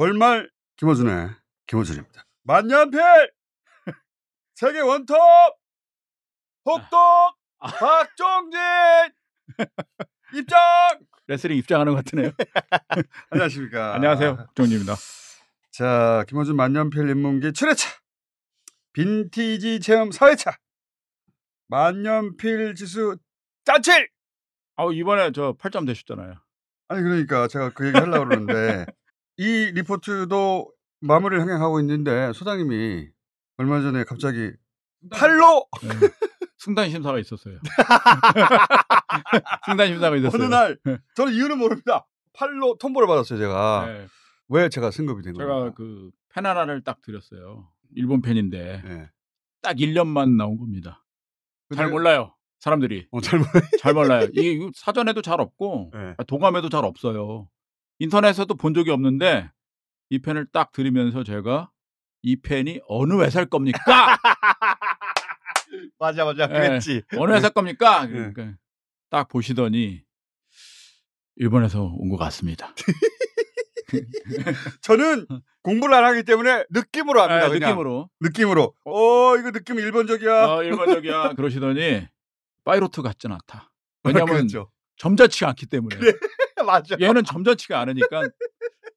월말 김어준의 김어준입니다. 만년필 세계 원톱 혹독 아. 아. 박종진 입장 레슬링 입장하는 것 같으네요. 안녕하십니까. 안녕하세요. 박종진입니다. 자 김어준 만년필 입문기 7회차 빈티지 체험 4회차 만년필 지수 짠칠. 아 이번에 저 8점 되셨잖아요. 아니 그러니까 제가 그 얘기 하려고 그러는데 이 리포트도 마무리를 향해가고 있는데 소장님이 얼마 전에 갑자기 팔로 승단 네. 심사가 있었어요. 승단 심사가 있었어요. 어느 날 네. 저는 이유는 모릅니다. 팔로 통보를 받았어요 제가. 네. 왜 제가 승급이 된 거예요? 제가 겁니그페나라를딱 드렸어요. 일본 펜인데 네. 딱 1년만 나온 겁니다. 근데... 잘 몰라요. 사람들이. 어, 잘, 몰라요. 잘 몰라요. 이 사전에도 잘 없고 네. 아, 도감에도 잘 없어요. 인터넷에서도 본 적이 없는데 이 펜을 딱 들으면서 제가 이 펜이 어느 회사일 겁니까? 맞아 맞아 예. 그랬지. 네, 어느 회사 겁니까? 예. 그러니까 네. 딱 보시더니 일본에서 온 것 같습니다. 저는 공부를 안 하기 때문에 느낌으로 합니다. 네, 느낌으로. 느낌으로. 어. 어, 이거 느낌 일본적이야. 어, 일본적이야. 그러시더니 파이로트 같진 않다. 왜냐면 그렇죠. 점잖지 않기 때문에. 그래. 맞아. 얘는 점점치가 않으니까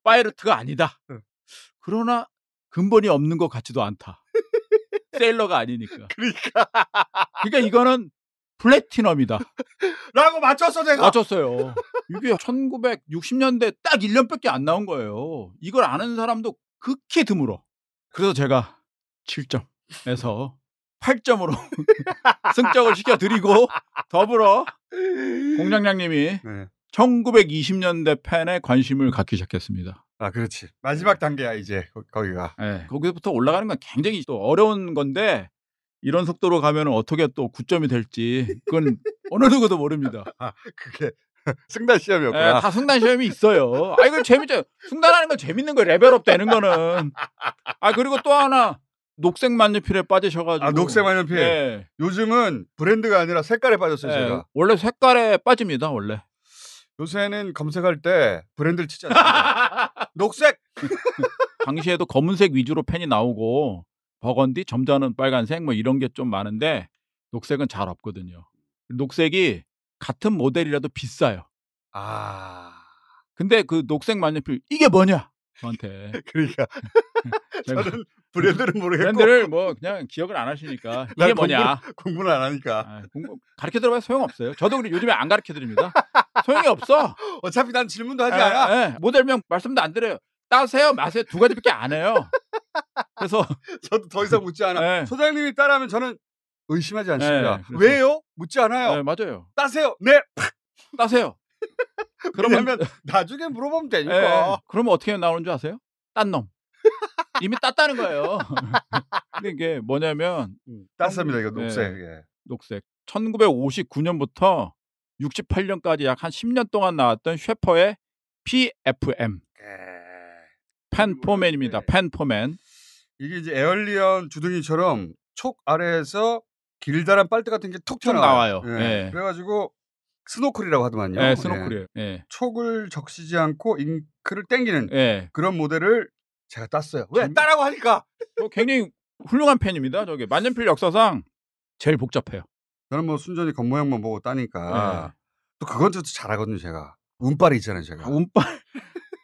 파이러트가 아니다. 그러나 근본이 없는 것 같지도 않다. 셀러가 아니니까. 그러니까. 그러니까 이거는 플래티넘이다. 라고 맞췄어, 제가. 맞췄어요. 이게 1960년대 딱 1년밖에 안 나온 거예요. 이걸 아는 사람도 극히 드물어. 그래서 제가 7점에서 8점으로 승적을 시켜드리고 더불어 공장장님이 네. 1920년대 팬에 관심을 갖기 시작했습니다. 아, 그렇지. 마지막 단계야, 이제, 거, 기가 네, 예, 거기서부터 올라가는 건 굉장히 또 어려운 건데, 이런 속도로 가면 어떻게 또 9점이 될지, 그건 어느 누구도 모릅니다. 아, 그게 승단 시험이었구나. 네, 다 승단 시험이 있어요. 아, 이거 재밌죠. 승단하는 건 재밌는 거예요. 레벨업 되는 거는. 아, 그리고 또 하나. 녹색 만년필에 빠지셔가지고. 아, 녹색 만년필. 네. 요즘은 브랜드가 아니라 색깔에 빠졌어요, 네. 제가. 원래 색깔에 빠집니다, 원래. 요새는 검색할 때 브랜드를 치지 않습니다. 녹색. 당시에도 검은색 위주로 펜이 나오고 버건디, 점잖은 빨간색 뭐 이런 게 좀 많은데 녹색은 잘 없거든요. 녹색이 같은 모델이라도 비싸요. 아. 근데 그 녹색 만년필 이게 뭐냐? 저한테. 그러니까 저는 브랜드를 모르겠고 브랜드를 뭐 그냥 기억을 안 하시니까 이게 공부, 뭐냐 공부를 안 하니까 아, 공부, 가르쳐 들어봐야 소용없어요. 저도 요즘에 안 가르쳐 드립니다. 소용이 없어. 어차피 난 질문도 하지 에, 예, 않아. 에, 예. 모델명 말씀도 안 드려요. 따세요, 마세요 두 가지밖에 안 해요. 그래서 저도 더 이상 묻지 않아. 에. 예. 소장님이 따라하면 저는 의심하지 않습니다. 왜요? 묻지 않아요. 맞아요. 따세요. 네. 따세요. 그러면 나중에 물어보면 되니까. 그러면 어떻게 나오는 줄 아세요? 딴 놈. 이미 땄다는 거예요. 근데 이게 뭐냐면 음, 땄습니다. 이거 녹색. 네, 녹색. 1959년부터 68년까지 약 한 10년 동안 나왔던 쉐퍼의 PFM. 아, 팬포맨입니다. 예. 팬포맨. 이게 이제 에얼리언 주둥이처럼 촉 아래에서 길다란 빨대 같은 게톡 튀어나와요. 예. 예. 그래가지고 스노클이라고 하더만요. 예, 예, 스노클이에요. 예. 촉을 적시지 않고 잉크를 땡기는 예. 그런 모델을 제가 땄어요. 왜? 따라고 하니까. 굉장히 훌륭한 펜입니다. 저게 만년필 역사상 제일 복잡해요. 저는 뭐 순전히 겉모양만 보고 따니까 네. 또 그건 저도 잘하거든요 제가 운빨이 있잖아요 제가 아, 운빨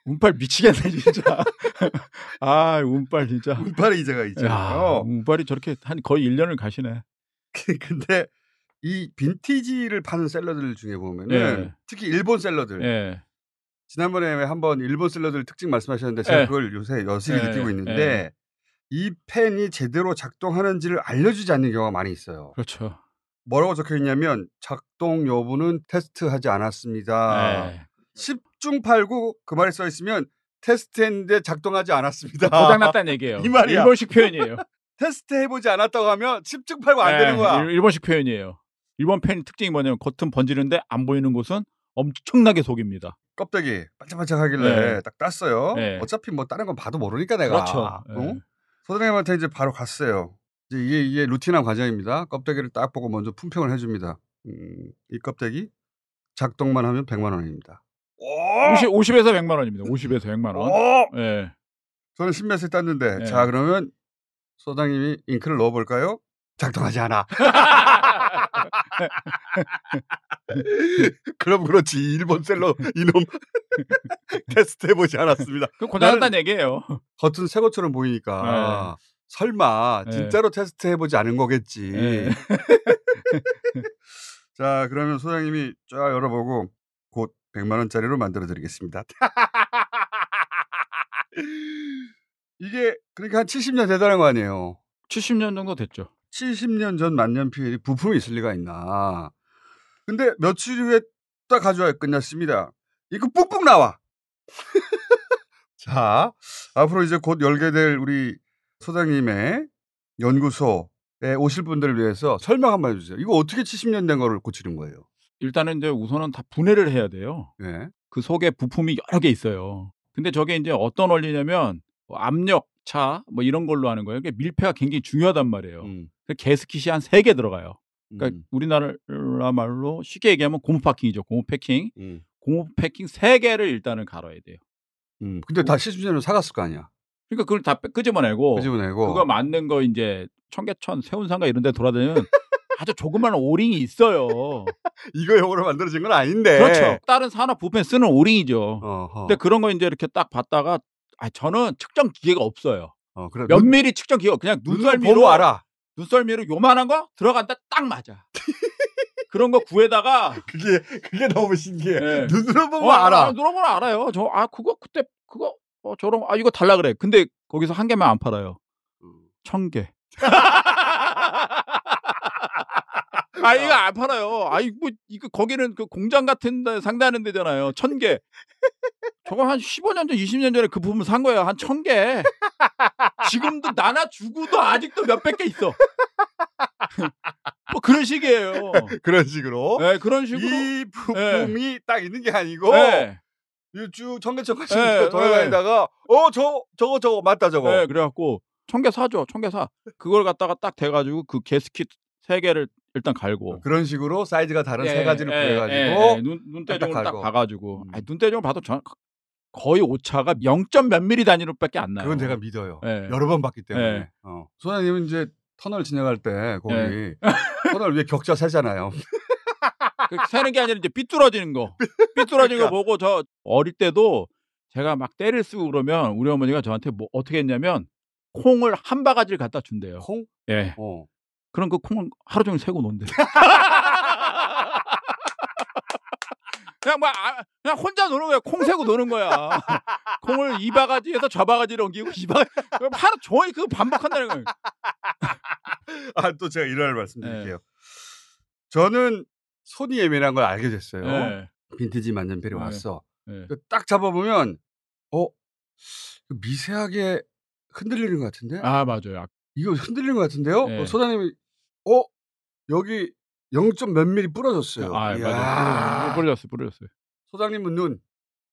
운빨 미치겠네 진짜. 아 운빨 진짜. 운빨이 제가 있잖아요. 운빨이 저렇게 한 거의 1년을 가시네. 그, 근데 이 빈티지를 파는 샐러들 드 중에 보면은 예. 특히 일본 샐러들. 예. 지난번에 한번 일본 샐러들 드 특징 말씀하셨는데 예. 제가 예. 그걸 요새 여실히 예, 느끼고 있는데 이 펜이 제대로 작동하는지를 알려주지 않는 경우가 많이 있어요. 그렇죠. 뭐라고 적혀 있냐면 작동 여부는 테스트하지 않았습니다. 네. 10중 8구 그말이써 있으면 테스트했는데 작동하지 않았습니다. 아, 고장났다는 얘기예요. 이 말이야. 일본식 표현이에요. 테스트해보지 않았다고 하면 10중 8구 안 네, 되는 거야. 일본식 표현이에요. 일본 팬 특징이 뭐냐면 겉은 번지는데 안 보이는 곳은 엄청나게 속입니다. 껍데기 반짝반짝하길래 네. 딱 땄어요. 네. 어차피 뭐 다른 건 봐도 모르니까 내가. 그렇죠. 네. 응? 소장님한테 이제 바로 갔어요. 이게, 이게 루틴한 과정입니다. 껍데기를 딱 보고 먼저 품평을 해줍니다. 음, 이 껍데기 작동만 하면 100만 원입니다. 50, 50에서 100만 원입니다. 50에서 100만 원. 어? 예. 저는 1 0메시 땄는데 예. 자 그러면 소장님이 잉크를 넣어볼까요? 작동하지 않아. 그럼 그렇지 일본 셀러 이놈 테스트 해보지 않았습니다. 그 고장났다는 얘기예요. 겉은 새 것처럼 보이니까 네. 설마 예. 진짜로 테스트 해보지 않은 거겠지. 예. 자 그러면 소장님이 쫙 열어보고 곧 100만 원짜리로 만들어드리겠습니다. 이게 그러니까 한 70년 되다는 거 아니에요. 70년 정도 됐죠. 70년 전 만년필이 부품이 있을 리가 있나. 근데 며칠 후에 딱 가져와 끝났습니다. 이거 뿡뿡 나와. 자, 앞으로 이제 곧 열게 될 우리 소장님의 연구소에 오실 분들을 위해서 설명 한번 해주세요. 이거 어떻게 70년 된 거를 고치는 거예요? 일단은 이제 우선은 다 분해를 해야 돼요. 네. 그 속에 부품이 여러 개 있어요. 근데 저게 이제 어떤 원리냐면 뭐 압력, 차, 뭐 이런 걸로 하는 거예요. 그러니까 밀폐가 굉장히 중요하단 말이에요. 음. 개스킷이 한 세 개 들어가요. 그러니까 음. 우리나라 말로 쉽게 얘기하면 고무 파킹이죠. 고무 패킹. 음. 고무 패킹 세개를 일단은 갈아야 돼요. 음. 근데 다 시즌으로 사갔을 거 아니야. 그러니까 그걸 다 끄집어내고, 끄집어내고. 그거 맞는 거 이제 청계천 세운상가 이런 데 돌아다니는 아주 조그만 오링이 있어요. 이거 용어로 만들어진 건 아닌데. 그렇죠. 다른 산업 부품에 쓰는 오링이죠. 어허. 근데 그런 거 이제 이렇게 딱 봤다가 아 저는 측정 기계가 없어요. 어, 그래. 몇 눈, 미리 측정 기계 그냥 눈썰미로 알아. 눈썰미로 요만한 거 들어간다 딱 맞아. 그런 거 구해다가 그게 그게 너무 신기해. 네. 눈으로 보면 어, 알아. 아, 눈으로 보면 알아요. 저 아 그거 그때 그거 어, 저런, 아, 이거 달라 그래. 근데 거기서 한 개만 안 팔아요. 음. 천 개. 아, 이거 안 팔아요. 아이, 뭐, 이거, 거기는 그 공장 같은 데 상대하는 데잖아요. 천 개. 저거 한 15년 전, 20년 전에 그 부품 산 거예요. 한 천 개. 지금도 나나죽어도 아직도 몇백 개 있어. 뭐 그런 식이에요. 그런 식으로. 네, 그런 식으로. 이 네. 부품이 네. 딱 있는 게 아니고. 네. 쭉 청계천 가시고 네, 돌아다니다가 네. 어, 어저 저거 저거 맞다 저거. 네, 그래갖고 청계 사죠. 청계 사. 그걸 갖다가 딱 대가지고 그 게스킷 세 개를 일단 갈고 아, 그런 식으로 사이즈가 다른 세 가지를 구해가지고 눈, 눈대중을 딱, 딱 봐가지고 음. 아니, 눈대중을 봐도 전, 거의 오차가 0. 몇 미리 단위로밖에 안 나요. 그건 제가 믿어요. 여러 번 봤기 때문에. 어. 소장님은 이제 터널 진행할 때 거기 터널 위에 격자 세잖아요. 그 새는 게 아니라 이제 삐뚤어지는 거. 삐뚤어지는 그러니까. 거 보고 저 어릴 때도 제가 막 때를 쓰고 그러면 우리 어머니가 저한테 뭐 어떻게 했냐면 콩을 한 바가지를 갖다 준대요. 콩? 예. 어. 그럼 그 콩은 하루 종일 세고 논대. 그냥 뭐 아, 그냥 혼자 노는 거야. 콩 세고 노는 거야. 콩을 이 바가지에서 저바가지를 옮기고 이 바가지 하루 종일 그거 반복한다는 거예요. 아 또 제가 이런 말씀드릴게요. 네. 저는 손이 예민한 걸 알게 됐어요. 네. 빈티지 만년필이 네. 왔어. 네. 그 딱 잡아보면 어 미세하게 흔들리는 것 같은데? 아 맞아요. 아 이거 흔들리는 것 같은데요? 어, 소장님이 어 여기 0. 몇 미리 부러졌어요. 아 이야. 맞아요. 부러졌어, 요 부러졌어요. 소장님은 눈,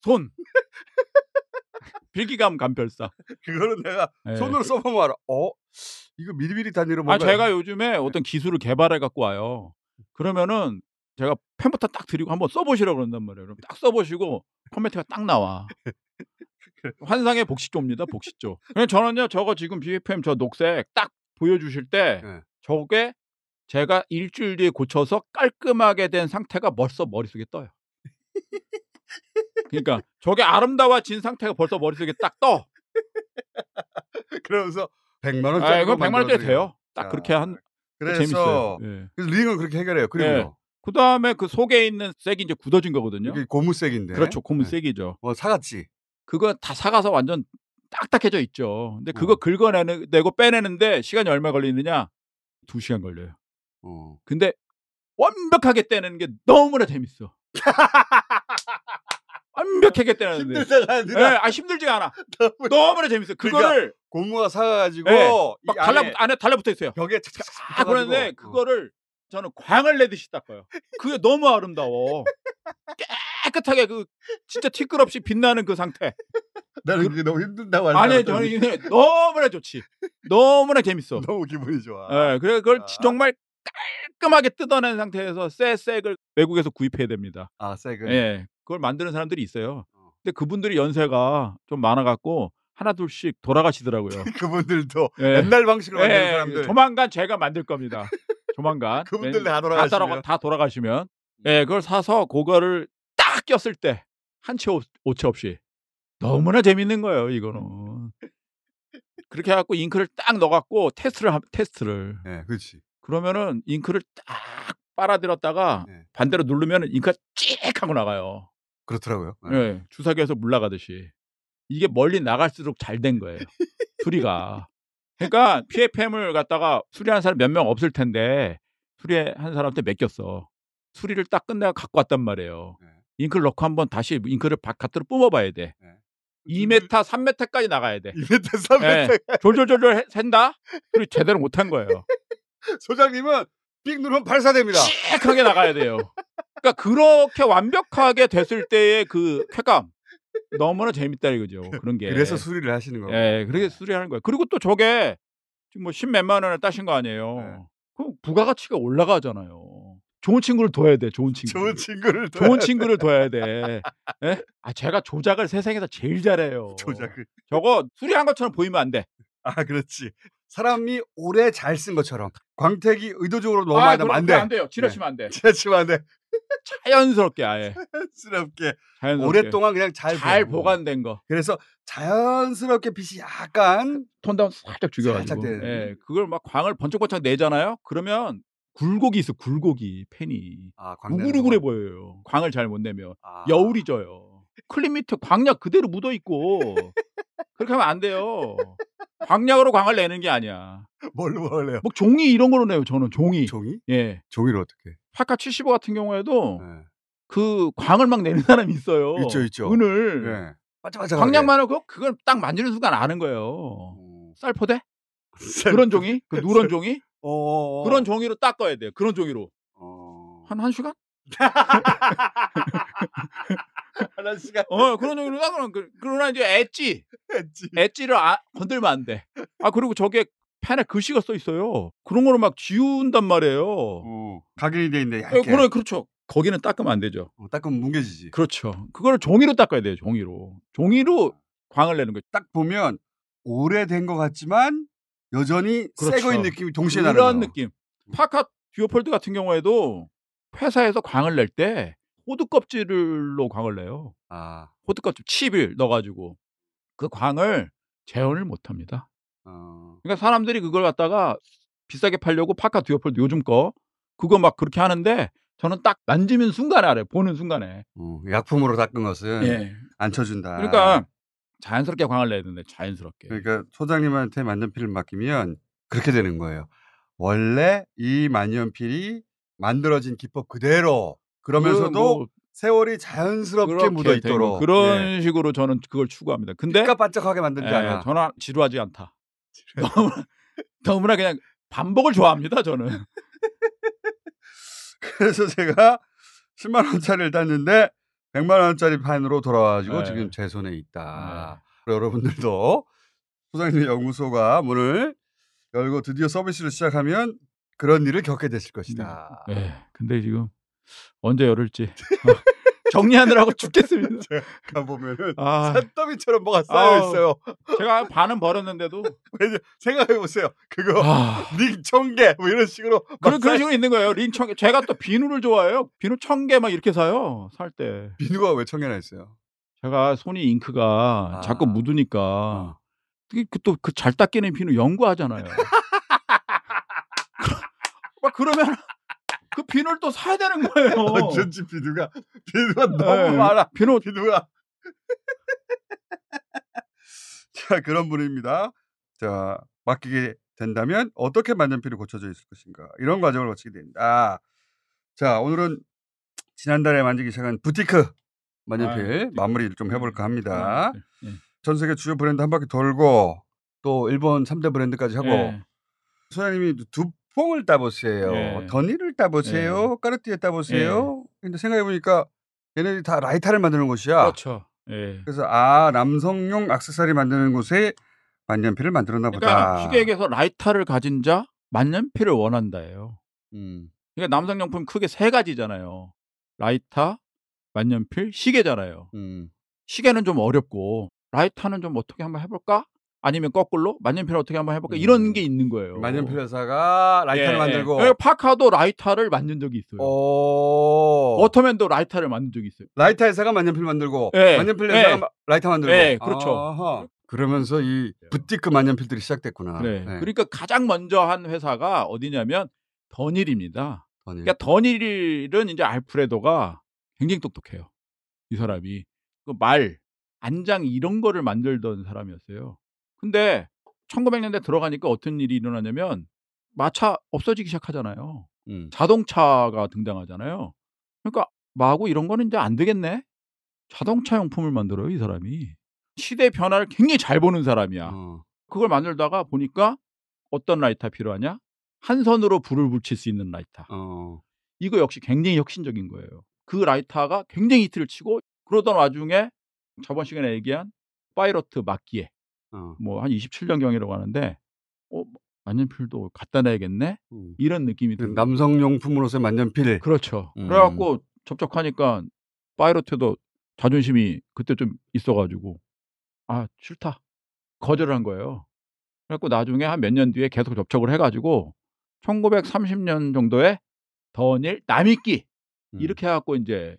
손. 필기감 간별사. 그거는 내가 네. 손으로 써보면 알아. 어? 이거 미리미리 단위로 아, 뭔가. 아, 제가 요즘에 어떤 기술을 개발해 갖고 와요. 그러면은 제가 펜부터 딱 드리고 한번 써보시라고 그런단 말이에요. 그럼 딱 써보시고 커멘트가 딱 나와. 환상의 복식조입니다. 복식조. 그냥 저는요 저거 지금 BFM 저 녹색 딱 보여주실 때 네. 저게 제가 일주일 뒤에 고쳐서 깔끔하게 된 상태가 벌써 머릿속에 떠요. 그러니까 저게 아름다워진 상태가 벌써 머릿속에 딱 떠. 그러면서 100만 원짜리 아, 이거 100만 원짜리 돼요. 딱 야. 그렇게 한 그래서, 재밌어요. 예. 그래서 링을 그렇게 해결해요. 예. 그리고요. 예. 그 다음에 그 속에 있는 색이 이제 굳어진 거거든요. 이게 고무색인데. 그렇죠. 고무색이죠. 네. 어, 사갔지. 그거 다 사가서 완전 딱딱해져 있죠. 근데 그거 어. 긁어내고 빼내는데 시간이 얼마 걸리느냐? 두 시간 걸려요. 어. 근데 완벽하게 떼내는 게 너무나 재밌어. 완벽하게 떼내는데. 힘들잖아. 네, 아 힘들지가 않아. 너무... 나 재밌어. 그러니까 그거를 그러니까 고무가 사가지고 네, 막 달라 안에, 안에 달라붙어 있어요. 벽에 착착. 착아 그런데 어. 그거를 저는 광을 내듯이 닦아요. 그게 너무 아름다워. 깨끗하게 그 진짜 티끌없이 빛나는 그 상태. 나는 그 그게 너무 힘든다고 하는 아니 저는 이게 너무나 좋지. 너무나 재밌어. 너무 기분이 좋아. 네, 그래 그걸 아. 정말 깔끔하게 뜯어낸 상태에서 쇠 색을 외국에서 구입해야 됩니다. 아 색을. 예, 그걸 만드는 사람들이 있어요. 어. 근데 그분들이 연세가 좀 많아갖고 하나 둘씩 돌아가시더라고요. 그분들도 예. 옛날 방식으로 만드는 예, 사람들. 조만간 제가 만들 겁니다. 조만간 그분들 다 네. 돌아가시면 다, 돌아가시면 네. 예, 그걸 사서 그거를 딱 꼈을 때 한채 오채 없이 너무나 재밌는 거예요, 이거는. 그렇게 해갖고 잉크를 딱 넣어갖고 테스트를 하, 테스트를. 예, 네, 그렇지. 그러면은 잉크를 딱 빨아들였다가 네. 반대로 누르면 잉크가 찌익 하고 나가요. 그렇더라고요. 네. 네. 주사기에서 물 나가듯이. 이게 멀리 나갈수록 잘 된 거예요. 수리가. 그러니까 PFM을 갖다가 수리한 사람 몇 명 없을 텐데 수리한 사람한테 맡겼어. 수리를 딱 끝내고 갖고 왔단 말이에요. 네. 잉크를 넣고 한번 다시 잉크를 바깥으로 뿜어봐야 돼. 네. 2m, 3m까지 나가야 돼. 2m, 3m. 네. 졸졸졸졸 샌다? 그리고 제대로 못한 거예요. 소장님은 삑 누르면 발사됩니다. 씩하게 나가야 돼요. 그러니까 그렇게 완벽하게 됐을 때의 그 쾌감. 너무나 재밌다 이거죠. 그 그런 게. 그래서 수리를 하시는 거예요. 예, 그렇게 네. 수리하는 거예요. 그리고 또 저게 지금 뭐 십몇만 원을 따신 거 아니에요. 네. 그럼 부가가치가 올라가잖아요. 좋은 친구를 둬야 돼. 좋은 친구. 좋은 친구를 둬야 좋은 친구를 둬야 돼. 예? 아, 제가 조작을 세상에서 제일 잘해요. 조작을. 저거 수리한 것처럼 보이면 안 돼. 아, 그렇지. 사람이 오래 잘 쓴 것처럼 광택이 의도적으로 너무 아, 많이 면안 돼. 안 돼요. 네. 지나치면 안 돼. 지나치면 안 돼. 자연스럽게 아예 자연스럽게. 자연스럽게. 오랫동안 그냥 잘, 잘보관된 거. 그래서 자연스럽게 빛이 약간 톤다운 살짝 살짝 죽여가지고. 예, 그걸 막 광을 번쩍번쩍 내잖아요. 그러면 굴곡이 있어 우굴곡이 팬이 아, 우글우글해 거. 보여요. 광을 잘 못 내면 아. 여울이 져요. 클립 밑에 광약 그대로 묻어 있고 그렇게 하면 안 돼요. 광약으로 광을 내는 게 아니야. 뭘로 뭘래요? 뭐 종이 이런 걸로 내요. 저는 종이. 종이? 예. 종이를 어떻게? 파카 75 같은 경우에도 네. 그 광을 막 내는 사람이 있어요. 있죠, 있죠. 은을. 네. 맞아, 맞아. 광약만 하고 그걸 딱 만지는 순간 아는 거예요. 음... 쌀포대? 그런 종이? 그 누런 종이? 어, 어, 어... 그런 종이로 닦아야 돼요. 그런 종이로. 어... 한, 한 시간? 하나씩. 어, 그런 얘기를 하면 그, 그러나 이제 엣지. 엣지. 엣지를 아, 건들면 안 돼. 아, 그리고 저게 펜에 글씨가 써 있어요. 그런 거를 막 지운단 말이에요. 오, 각인이 돼 있네. 얇 예, 그래, 그렇죠. 거기는 닦으면 안 되죠. 어, 닦으면 뭉개지지. 그렇죠. 그거를 종이로 닦아야 돼요. 종이로. 종이로 아. 광을 내는 거죠. 딱 보면 오래된 것 같지만 여전히 그렇죠. 새거인 느낌이 동시에 나는 그런 느낌. 음. 파카 듀오폴드 같은 경우에도 회사에서 광을 낼때 호두 껍질로 광을 내요. 아. 호두 껍질 칩을 넣어가지고 그 광을 재현을 못합니다. 어. 그러니까 사람들이 그걸 갖다가 비싸게 팔려고 파카 듀오폴드 요즘 거 그거 막 그렇게 하는데 저는 딱만지면 순간에 알아요. 보는 순간에. 어, 약품으로 닦은 것은 예. 안 쳐준다. 그러니까 자연스럽게 광을 내야 되는데 자연스럽게. 그러니까 소장님한테 만년필을 맡기면 그렇게 되는 거예요. 원래 이 만년필이 만들어진 기법 그대로 그러면서도 뭐 세월이 자연스럽게 묻어 있도록 그런 예. 식으로 저는 그걸 추구합니다. 근데 반짝반짝하게 만든 게 예, 아니라 저는 지루하지 않다. 너무나, 그냥 반복을 좋아합니다. 저는. 그래서 제가 10만 원짜리를 땄는데 100만 원짜리 판으로 돌아와가지고 네. 지금 제 손에 있다. 네. 여러분들도 소장님 연구소가 문을 열고 드디어 서비스를 시작하면 그런 일을 겪게 되실 것이다. 네. 네. 근데 지금 언제 열을지 정리하느라고 죽겠습니다. 가 보면은 아. 산더미처럼 뭐가 쌓여 있어요. 제가 반은 벌었는데도 생각해 보세요. 그거 아. 링청개 뭐 이런 식으로 그런 그런 식으로 있는 거예요. 링청개 제가 또 비누를 좋아해요. 비누 청개 막 이렇게 사요 살 때. 비누가 왜 청개나 있어요? 제가 손이 잉크가 아. 자꾸 묻으니까 그또그 어. 그 잘 닦이는 비누 연구하잖아요. 막 그러면 그 비누를 또 사야 되는 거예요. 어쩐지 비누가 비누가 네. 너무 네. 많아. 비누 비누가. 자 그런 분입니다. 자 맡기게 된다면 어떻게 만년필이 고쳐져 있을 것인가 이런 과정을 거치게 됩니다자 아, 오늘은 지난달에 만지기 시작한 부티크 만년필 아, 마무리를 좀 해볼까 합니다. 아, 네. 네. 전 세계 주요 브랜드 한 바퀴 돌고 또 일본 3대 브랜드까지 하고 네. 소장님이 두 퐁을 따보세요. 예. 니를 따보세요. 예. 까르띠에 따보세요. 예. 근데 생각해보니까 얘네들이 다라이터를 만드는 곳이야. 그렇죠. 예. 그래서 아 남성용 악세사리 만드는 곳에 만년필을 만들었나 보다. 그러니까 쉽게 얘기해서 라이터를 가진 자 만년필을 원한다예요. 음. 그러니까 남성용품 크게 세 가지잖아요. 라이터 만년필, 시계잖아요. 음. 시계는 좀 어렵고 라이터는좀 어떻게 한번 해볼까? 아니면 거꾸로 만년필 어떻게 한번 해볼까 이런 음. 게 있는 거예요. 만년필 회사가 예, 라이터를 예. 만들고 예, 파카도 라이터를 만든 적이 있어요. 오. 워터맨도 라이터를 만든 적이 있어요. 라이터 회사가 만년필 만들고 예. 만년필 회사가 예. 마... 라이터 만들고 예, 그렇죠. 아하. 그러면서 이 부티크 만년필들이 시작됐구나. 네. 네. 그러니까 가장 먼저 한 회사가 어디냐면 더일입니다 더닐. 그러니까 더일은 이제 알프레도가 굉장히 똑똑해요. 이 사람이 그 말, 안장 이런 거를 만들던 사람이었어요. 근데 1900년대 들어가니까 어떤 일이 일어나냐면 마차 없어지기 시작하잖아요. 음. 자동차가 등장하잖아요. 그러니까 마구 이런 거는 이제 안 되겠네. 자동차 용품을 만들어요, 이 사람이. 시대 변화를 굉장히 잘 보는 사람이야. 어. 그걸 만들다가 보니까 어떤 라이터 필요하냐? 한 선으로 불을 붙일 수 있는 라이터. 어. 어. 이거 역시 굉장히 혁신적인 거예요. 그 라이터가 굉장히 히트를 치고 그러던 와중에 저번 시간에 얘기한 파이러트 막기에 어. 뭐한 27년 경이라고 하는데 어 만년필도 갖다 놔야겠네 음. 이런 느낌이 들어요. 남성 용품으로서의 만년필. 그렇죠. 음. 그래갖고 접촉하니까 파이로트도 자존심이 그때 좀 있어가지고 아 싫다 거절을 한 거예요. 그래갖고 나중에 한 몇 년 뒤에 계속 접촉을 해가지고 1930년 정도에 더일 남이끼 음. 이렇게 해갖고 이제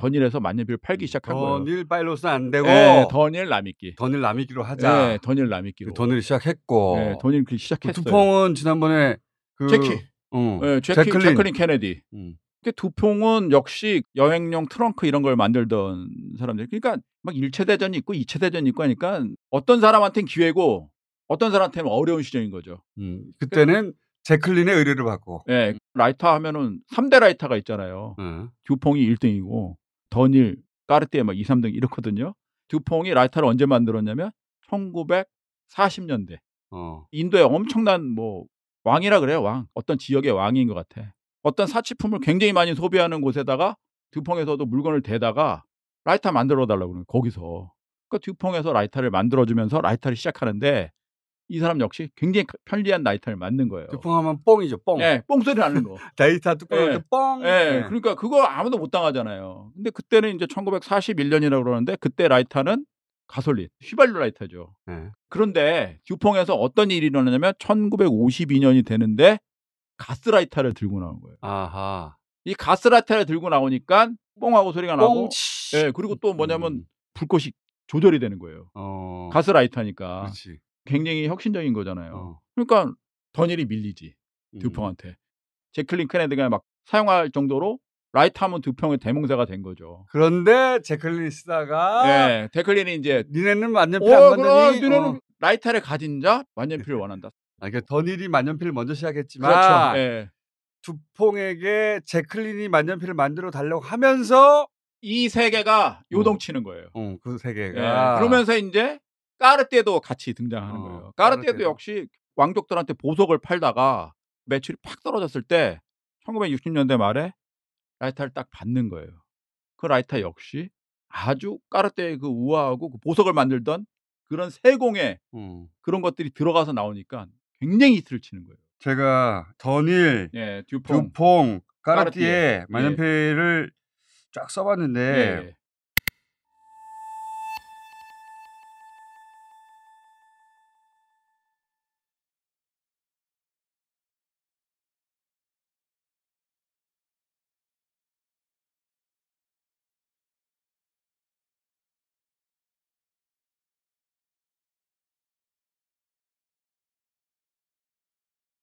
더닐에서 만년필 을 팔기 시작한 거예요. 더닐 파일로스는 안 되고 네, 더닐 라미끼. 더닐 라미끼로 하자. 네, 더닐 라미끼로. 더닐 시작했고. 네, 예, 더닐 그 시작했어요. 그 두퐁은 지난번에 그 제키. 응. 네, 제키 제클린, 케네디. 음. 두퐁은 역시 여행용 트렁크 이런 걸 만들던 사람들. 그러니까 막 1차 대전이 있고 2차 대전이 있고 하니까 어떤 사람한테는 기회고 어떤 사람한테는 어려운 시절인 거죠. 음. 그때는 제클린의 의뢰를 받고. 네. 라이터 하면은 3대 라이터가 있잖아요. 음. 듀퐁이 1등이고 던일, 까르띠에 막 2, 3등 이렇거든요. 듀퐁이 라이터를 언제 만들었냐면 1940년대. 어. 인도의 엄청난 뭐 왕이라 그래요, 왕. 어떤 지역의 왕인 것 같아. 어떤 사치품을 굉장히 많이 소비하는 곳에다가 듀퐁에서도 물건을 대다가 라이터 만들어 달라고 그러는 거기서. 그러니까 듀퐁에서 라이터를 만들어 주면서 라이터를 시작하는데 이 사람 역시 굉장히 편리한 나이타를 만든 거예요. 대풍하면 뻥이죠, 뻥. 네, 뻥 소리 나는 거. 데이터 뚜껑 네. 뻥. 네. 네. 그러니까 그거 아무도 못 당하잖아요. 근데 그때는 이제 1941년이라고 그러는데 그때 라이터는 가솔린, 휘발유 라이터죠. 네. 그런데 듀퐁에서 어떤 일이 일어나냐면 1952년이 되는데 가스라이터를 들고 나온 거예요. 아하. 이 가스라이터를 들고 나오니까 뻥하고 소리가 나고, 예, 네, 그리고 또 뭐냐면 음. 불꽃이 조절이 되는 거예요. 어... 가스라이터니까. 그렇지. 굉장히 혁신적인 거잖아요. 어. 그러니까 더닐이 밀리지 두평한테 음. 제클린 케네디가 막 사용할 정도로 라이트하면 두평의 대명사가 된 거죠. 그런데 제클린이 쓰다가 네, 제클린이 이제 니네는 만년필 어, 안 만드니? 어. 니네는 어. 라이터를 가진 자 만년필을 원한다. 아, 그러니까 더닐이 만년필을 먼저 시작했지만 그렇죠. 네. 예. 두퐁에게 제클린이 만년필을 만들어 달라고 하면서 이 세계가 어. 요동치는 거예요. 어, 그 예, 세계가. 네. 그러면서 이제 까르띠에도 같이 등장하는 어, 거예요. 까르띠에도 역시 왕족들한테 보석을 팔다가 매출이 팍 떨어졌을 때 1960년대 말에 라이타를 딱 받는 거예요. 그 라이타 역시 아주 까르띠의 그 우아하고 그 보석을 만들던 그런 세공의 음. 그런 것들이 들어가서 나오니까 굉장히 히트를 치는 거예요. 제가 던일, 예, 듀퐁, 듀퐁 까르띠에 예. 만년필을 예. 쫙 써봤는데 예. 예.